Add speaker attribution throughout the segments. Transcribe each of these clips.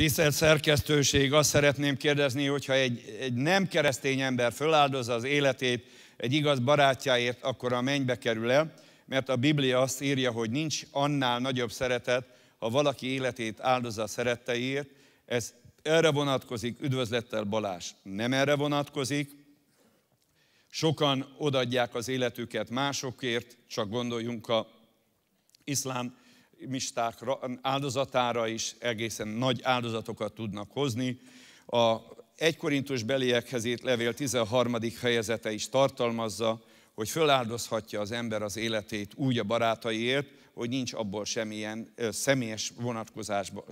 Speaker 1: Tisztelt szerkesztőség, azt szeretném kérdezni, hogyha egy, egy nem keresztény ember föláldozza az életét egy igaz barátjáért, akkor a mennybe kerül el, mert a Biblia azt írja, hogy nincs annál nagyobb szeretet, ha valaki életét áldozza a szeretteiért. Ez erre vonatkozik, üdvözlettel Balás nem erre vonatkozik. Sokan odadják az életüket másokért, csak gondoljunk a iszlám misták áldozatára is egészen nagy áldozatokat tudnak hozni. A 1 Korintus beliekhez írt levél 13. fejezete is tartalmazza, hogy föláldozhatja az ember az életét úgy a barátaiért, hogy nincs abból semmilyen személyes vonatkozásra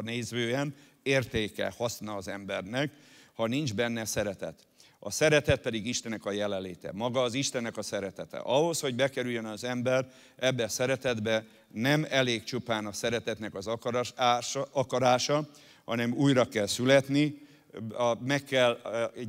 Speaker 1: nézvően értéke, haszna az embernek, ha nincs benne szeretet. A szeretet pedig Istenek a jelenléte. Maga az Istenek a szeretete. Ahhoz, hogy bekerüljön az ember ebbe a szeretetbe, nem elég csupán a szeretetnek az akarása, akarása, hanem újra kell születni, meg kell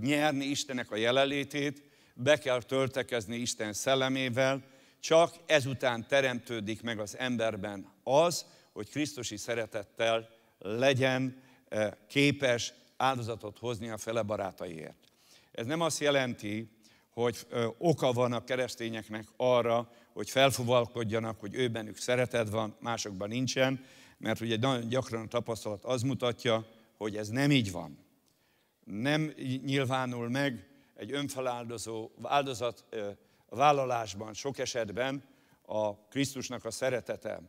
Speaker 1: nyerni Istenek a jelenlétét, be kell töltekezni Isten szellemével, csak ezután teremtődik meg az emberben az, hogy Krisztusi szeretettel legyen e, képes áldozatot hozni a fele barátaiért. Ez nem azt jelenti, hogy oka van a keresztényeknek arra, hogy felfovalkodjanak, hogy bennük szeretet van, másokban nincsen, mert ugye nagyon gyakran a tapasztalat az mutatja, hogy ez nem így van. Nem nyilvánul meg egy önfeláldozó áldozat vállalásban sok esetben a Krisztusnak a szeretete.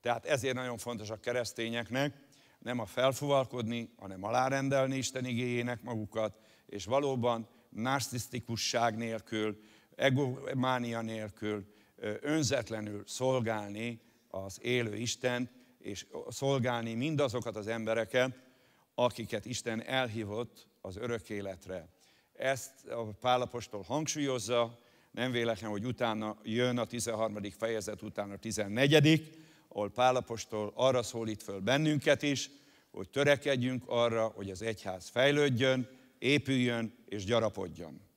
Speaker 1: Tehát ezért nagyon fontos a keresztényeknek nem a felfovalkodni, hanem alárendelni Isten igényének magukat, és valóban narcisztikusság nélkül, egománia nélkül, önzetlenül szolgálni az élő Istent, és szolgálni mindazokat az embereket, akiket Isten elhívott az örök életre. Ezt a Pálapostól hangsúlyozza, nem véletlen, hogy utána jön a 13. fejezet, utána a 14., ahol Pálapostól arra szólít föl bennünket is, hogy törekedjünk arra, hogy az egyház fejlődjön, épüljön és gyarapodjon.